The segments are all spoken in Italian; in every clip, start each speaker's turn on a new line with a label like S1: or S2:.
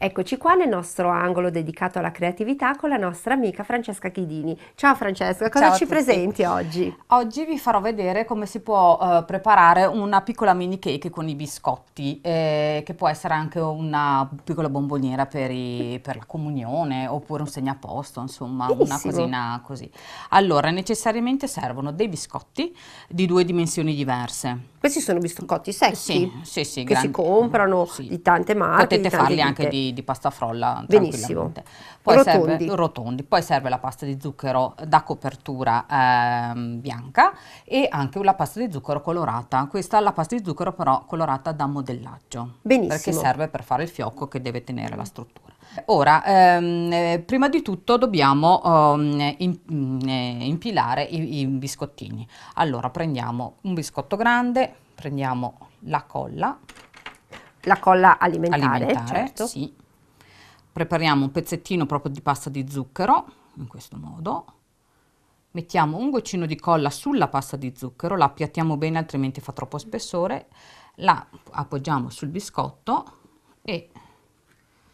S1: Eccoci qua nel nostro angolo dedicato alla creatività con la
S2: nostra amica Francesca Chidini. Ciao Francesca, cosa Ciao ci presenti oggi? Oggi vi farò vedere come si può eh, preparare una piccola mini cake con i biscotti, eh, che può essere anche una piccola bomboniera per, i, per la comunione oppure un segnaposto, insomma Benissimo. una cosina così. Allora, necessariamente servono dei biscotti di due dimensioni diverse questi sono biscotti secchi sì, sì, sì, che grandi, si
S1: comprano sì.
S2: di tante marche. Potete tante farli anche di, di, pasta frolla. Benissimo. Poi rotondi. Serve, rotondi. Poi serve la pasta di zucchero da copertura ehm, bianca e anche la pasta di zucchero colorata. Questa è la pasta di zucchero però colorata da modellaggio. Benissimo. Perché serve per fare il fiocco che deve tenere la struttura. Ora, ehm, eh, prima di tutto dobbiamo ehm, in, mm, eh, impilare i, i biscottini. Allora prendiamo un biscotto grande, prendiamo la colla. La colla alimentare, alimentare certo. sì. Prepariamo un pezzettino proprio di pasta di zucchero, in questo modo. Mettiamo un goccino di colla sulla pasta di zucchero, la appiattiamo bene altrimenti fa troppo spessore, la appoggiamo sul biscotto
S1: e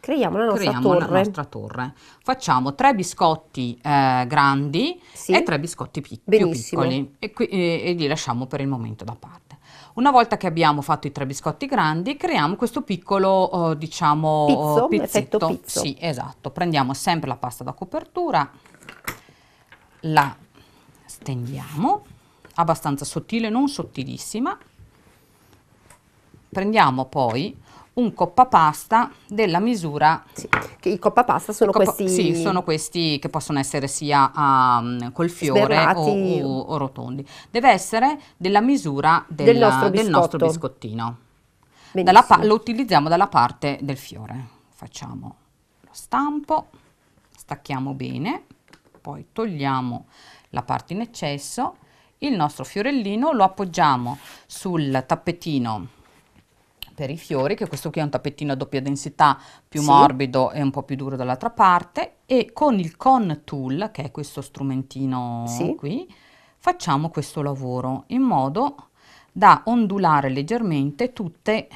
S1: Creiamo la nostra, Creiamo torre. La nostra
S2: torre. Facciamo tre biscotti eh, grandi sì. e tre biscotti pic- più piccoli e, qui, e, e li lasciamo per il momento da parte. Una volta che abbiamo fatto i tre biscotti grandi, creiamo questo piccolo, oh, diciamo, pizzo, oh, pizzetto. Pizzo. Sì, esatto. Prendiamo sempre la pasta da copertura, la stendiamo, abbastanza sottile, non sottilissima. Prendiamo poi un pasta della misura. Sì. I coppa pasta sono coppa, questi. Sì, sono questi che possono essere sia um, col fiore o, o, o, rotondi. Deve essere della misura del, del, nostro, del nostro, biscottino.
S1: Pa- lo
S2: utilizziamo dalla parte del fiore. Facciamo lo stampo, stacchiamo bene, poi togliamo la parte in eccesso. Il nostro fiorellino lo appoggiamo sul tappetino per i fiori, che questo qui è un tappettino a doppia densità, più sì. morbido e un po' più duro dall'altra parte, e con il con tool, che è questo strumentino sì. qui, facciamo questo lavoro in modo da ondulare leggermente tutte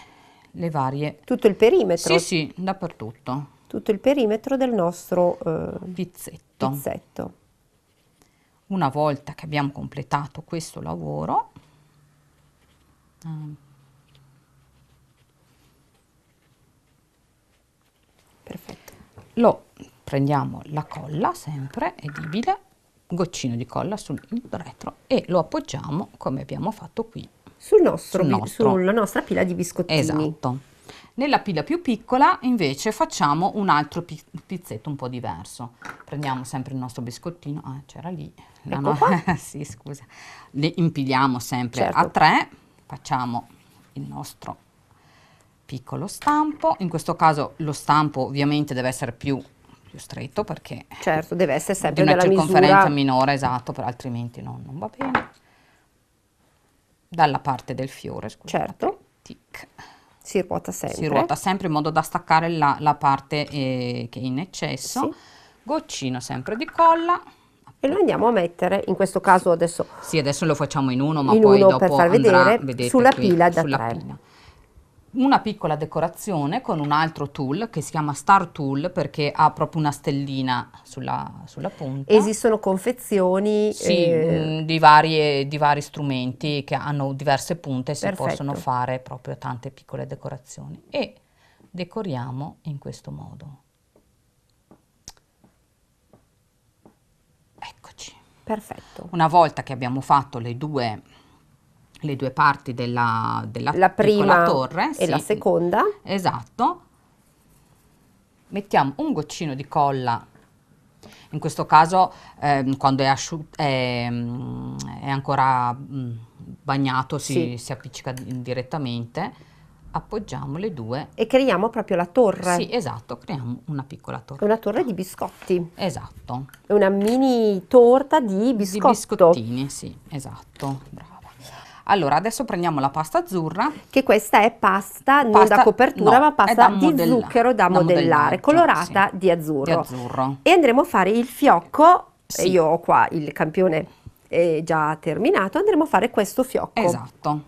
S2: le varie... Tutto il perimetro? Sì, sì, dappertutto. Tutto il perimetro del nostro eh, pizzetto. pizzetto. Una volta che abbiamo completato questo lavoro, ehm, Perfetto. Lo prendiamo la colla, sempre edibile, goccino di colla sul retro e lo appoggiamo come abbiamo fatto qui. Sul nostro, sul nostro. sulla
S1: nostra pila di biscottini. Esatto.
S2: Nella pila più piccola invece facciamo un altro pizzetto un po' diverso. Prendiamo sempre il nostro biscottino, ah c'era lì, la ecco no sì scusa, le impiliamo sempre certo. a tre, facciamo il nostro piccolo stampo, in questo caso lo stampo ovviamente deve essere più, più stretto perché certo, deve essere sempre di una circonferenza misura. minore, esatto, per altrimenti no, non va bene. Dalla parte del fiore, scusate. Certo. Tic. Si ruota sempre. Si ruota sempre in modo da staccare la, la parte eh, che è in eccesso. Sì. Goccino sempre di colla
S1: e lo andiamo a mettere in questo caso adesso
S2: sì adesso lo facciamo in uno ma in poi uno dopo per far vedere, vedere sulla qui, pila da sulla tre. Pila una piccola decorazione con un altro tool che si chiama Star Tool perché ha proprio una stellina sulla, sulla punta. Esistono
S1: confezioni
S2: sì, eh... Mm, di, varie, di, vari strumenti che hanno diverse punte e si Perfetto. possono fare proprio tante piccole decorazioni e decoriamo in questo modo. Eccoci. Perfetto. Una volta che abbiamo fatto le due le due parti della, della la prima torre. E sì. la seconda. Esatto. Mettiamo un goccino di colla, in questo caso ehm, quando è, è, mm, è ancora mm, bagnato si, sì. si appiccica direttamente. Appoggiamo le due. E creiamo proprio la torre. Sì, esatto, creiamo una piccola torre. Una torre di biscotti. Esatto. Una mini torta di biscotti. Di biscottini, sì, esatto. Bravo. Allora, adesso prendiamo la pasta azzurra.
S1: Che questa è pasta, pasta non da copertura, no, ma pasta di zucchero da, da modellare, colorata
S2: sì, di, azzurro. di, azzurro.
S1: E andremo a fare il fiocco, sì. io ho qua il campione è già terminato, andremo a fare questo fiocco.
S2: Esatto.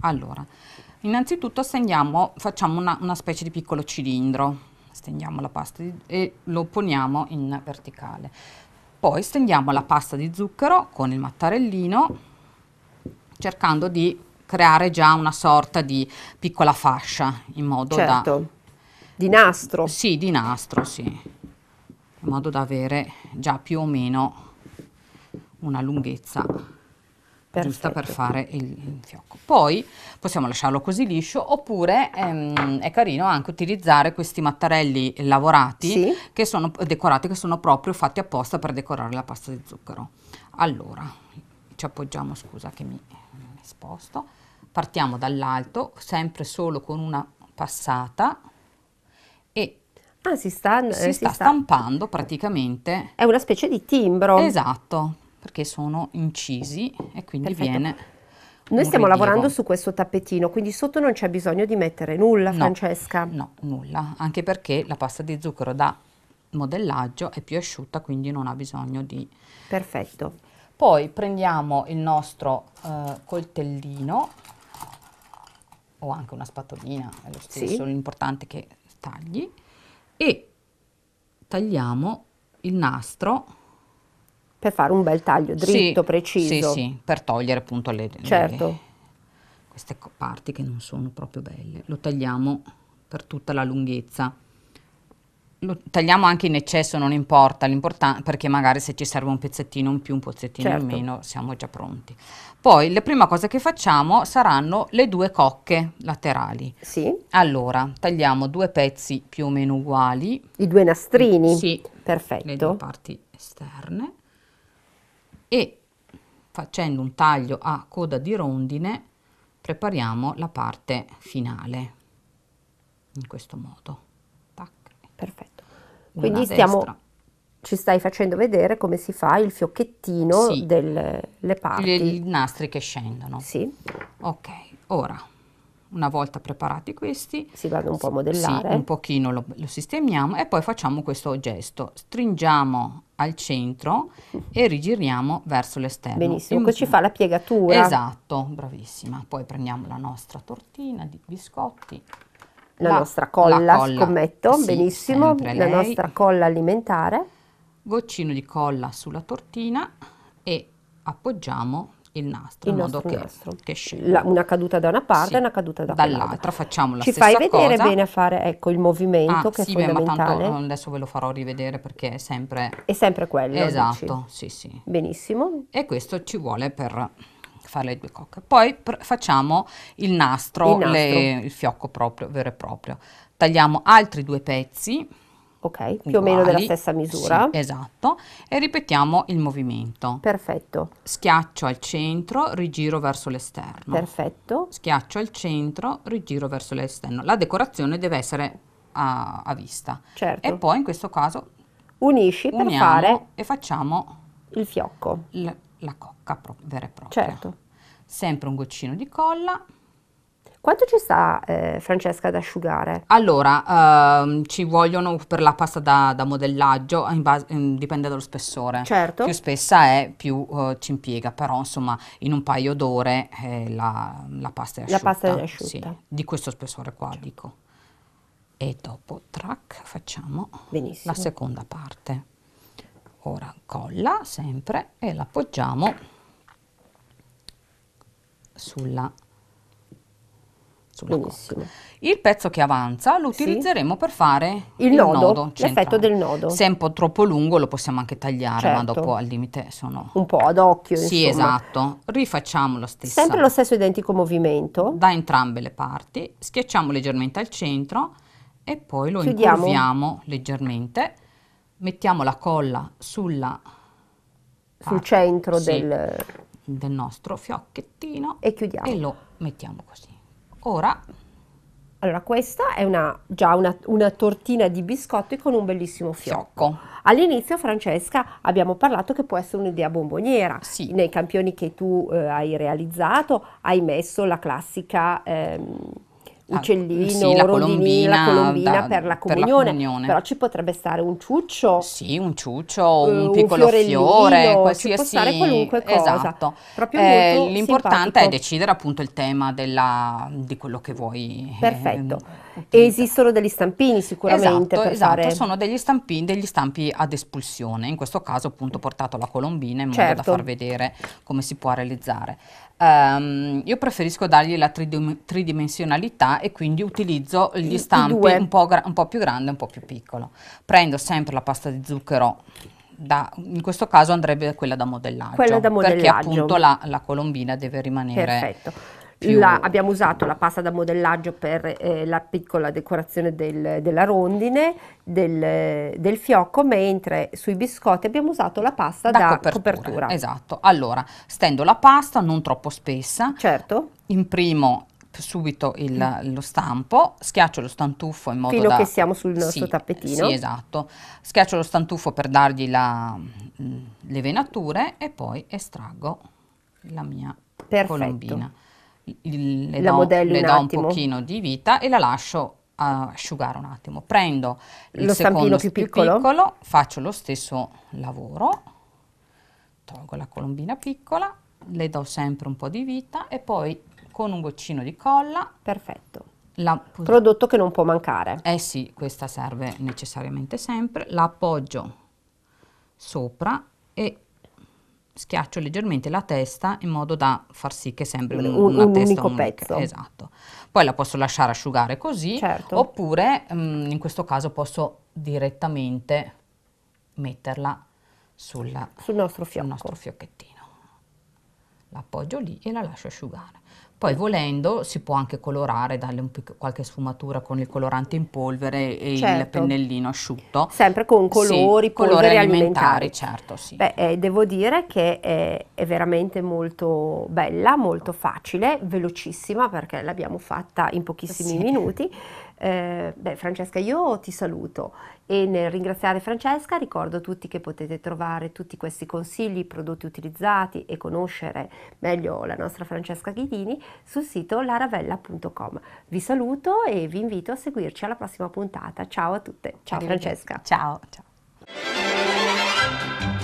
S2: Allora, innanzitutto stendiamo, facciamo una, una specie di piccolo cilindro. Stendiamo la pasta di, e lo poniamo in verticale. Poi stendiamo la pasta di zucchero con il mattarellino cercando di creare già una sorta di piccola fascia in modo certo. da... Di nastro. Sì, di nastro, sì. In modo da avere già più o meno una lunghezza Perfetto. giusta per fare il, il, fiocco. Poi possiamo lasciarlo così liscio oppure ehm, è carino anche utilizzare questi mattarelli lavorati sì. che sono decorati, che sono proprio fatti apposta per decorare la pasta di zucchero. Allora, ci appoggiamo, scusa che mi sposto, partiamo dall'alto, sempre solo con una passata e ah, si sta, eh, si si sta, sta stampando praticamente. È una specie di timbro. Esatto, perché sono incisi e quindi Perfetto. viene... Noi stiamo rilievo. lavorando su
S1: questo tappetino, quindi sotto non c'è bisogno di mettere nulla, no, Francesca.
S2: No, nulla, anche perché la pasta di zucchero da modellaggio è più asciutta, quindi non ha bisogno di... Perfetto. Poi prendiamo il nostro eh, coltellino o anche una spatolina, è lo stesso, sì. l'importante è che tagli e tagliamo il nastro
S1: per fare un bel taglio dritto, sì, preciso. Sì, sì,
S2: per togliere appunto le, certo. le, queste parti che non sono proprio belle. Lo tagliamo per tutta la lunghezza lo tagliamo anche in eccesso, non importa, perché magari se ci serve un pezzettino in più, un pezzettino certo. in meno, siamo già pronti. Poi la prima cosa che facciamo saranno le due cocche laterali. Sì. Allora, tagliamo due pezzi più o meno uguali. I due nastrini? Sì. Perfetto. Le due parti esterne. E facendo un taglio a coda di rondine prepariamo la parte finale in questo modo. Tac. Perfetto. Quindi stiamo,
S1: ci stai facendo vedere come si fa il fiocchettino sì. delle parti.
S2: I nastri che scendono. Sì. Ok, ora una volta preparati questi si vanno un po' a modellare sì, un pochino lo, lo, sistemiamo e poi facciamo questo gesto stringiamo al centro e rigiriamo verso l'esterno benissimo questo ci fa la piegatura esatto bravissima poi prendiamo la nostra tortina di biscotti la, la nostra colla, la colla. scommetto, sì, benissimo, la nostra
S1: colla alimentare.
S2: Goccino di colla sulla tortina e appoggiamo il nastro il in modo che, che la, una caduta da una parte e sì, una caduta da dall'altra. Facciamo la Ci stessa cosa. Ci fai vedere cosa. bene a fare ecco, il movimento ah, che sì, è fondamentale. Beh, tanto, adesso ve lo farò rivedere perché è sempre... È sempre quello. Esatto, dici. sì sì. Benissimo. E questo ci vuole per fare le due cocche. Poi facciamo il nastro, il, nastro. Le, il, fiocco proprio, vero e proprio. Tagliamo altri due pezzi. Ok, uguali, più o meno della stessa misura. Sì, esatto, e ripetiamo il movimento. Perfetto. Schiaccio al centro, rigiro verso l'esterno. Perfetto. Schiaccio al centro, rigiro verso l'esterno. La decorazione deve essere a, a vista. Certo. E poi in questo caso unisci per fare e facciamo il fiocco la cocca pro- vera e propria. Certo. Sempre un goccino di colla. Quanto ci sta eh, Francesca ad asciugare? Allora, ehm, ci vogliono per la pasta da, da modellaggio, in base, in, mm, dipende dallo spessore. Certo. Più spessa è, più eh, ci impiega, però insomma in un paio d'ore eh, la, la, pasta è asciutta. La pasta è asciutta. Sì, di questo spessore qua, certo. dico. E dopo, track, facciamo Benissimo. la seconda parte ora colla sempre e l'appoggiamo sulla, sulla il pezzo che avanza lo utilizzeremo sì. per fare il, il nodo, nodo l'effetto del nodo. Se è un po' troppo lungo lo possiamo anche tagliare, certo. ma dopo al limite sono... Un po' ad occhio, Sì, insomma. esatto. Rifacciamo lo stesso. Sempre lo stesso identico movimento. Da entrambe le parti. Schiacciamo leggermente al centro e poi lo Chiudiamo. leggermente mettiamo la colla sulla
S1: sul centro sì, del...
S2: del... nostro fiocchettino e chiudiamo e lo mettiamo così ora allora questa è una,
S1: già una, una tortina di biscotti con un bellissimo fiocco. fiocco. All'inizio Francesca abbiamo parlato che può essere un'idea bomboniera, sì. nei campioni che tu eh, hai realizzato hai messo la classica ehm, Ah, uccellino, sì, la colombina, la colombina da, per, la per, la comunione, però
S2: ci potrebbe stare un ciuccio. Sì, un ciuccio, un, eh, un piccolo fiore, qualsiasi... ci può stare qualunque cosa. Esatto. Eh, l'importante è decidere appunto il tema della, di quello che vuoi. Eh, Perfetto. Eh, e esistono
S1: degli stampini sicuramente. Esatto, esatto. Fare... sono
S2: degli stampini, degli stampi ad espulsione, in questo caso appunto portato la colombina in modo certo. da far vedere come si può realizzare. Um, io preferisco dargli la tridim tridimensionalità e quindi utilizzo gli stampi un po, un po' più grande e un po' più piccolo. Prendo sempre la pasta di zucchero da, in questo caso andrebbe quella da modellaggio, quella da modellaggio. perché appunto la, la, colombina deve rimanere Perfetto più... La,
S1: abbiamo usato la pasta da modellaggio per eh, la piccola decorazione del, della rondine, del, del, fiocco, mentre sui biscotti abbiamo
S2: usato la pasta da, da copertura. copertura. Esatto, allora stendo la pasta, non troppo spessa, certo. imprimo subito il, mm. lo stampo, schiaccio lo stantuffo in modo Fino da... che siamo sul nostro sì, tappetino. Sì, esatto. Schiaccio lo stantuffo per dargli la, mm, le venature e poi estraggo la mia Perfetto. colombina le la do, le un, do un pochino di vita e la lascio ah, asciugare un attimo. Prendo il lo secondo più piccolo. piccolo, faccio lo stesso lavoro, tolgo la colombina piccola, le do sempre un po' di vita e poi con un goccino di colla. Perfetto. La, prodotto che non può mancare. Eh sì, questa serve necessariamente sempre. La appoggio sopra e schiaccio leggermente la testa in modo da far sì che sembri un, un, un unico unica. pezzo. Esatto. Poi la posso lasciare asciugare così, certo. oppure mh, mm, in questo caso posso direttamente metterla sulla, sul, nostro sul nostro fiocchettino l'appoggio lì e la lascio asciugare. Poi volendo si può anche colorare, darle qualche sfumatura con il colorante in polvere e certo. il pennellino asciutto. Sempre con colori, sì, colori alimentari, alimentari. certo sì. Beh,
S1: eh, devo dire che è, è, veramente molto bella, molto facile, velocissima perché l'abbiamo fatta in pochissimi sì. minuti. Eh, beh, Francesca, io ti saluto e nel ringraziare Francesca ricordo a tutti che potete trovare tutti questi consigli, prodotti utilizzati e conoscere meglio la nostra Francesca Ghidini sul sito laravella.com. Vi saluto e vi invito a seguirci alla prossima puntata. Ciao a tutte. Ciao Francesca. Ciao. ciao.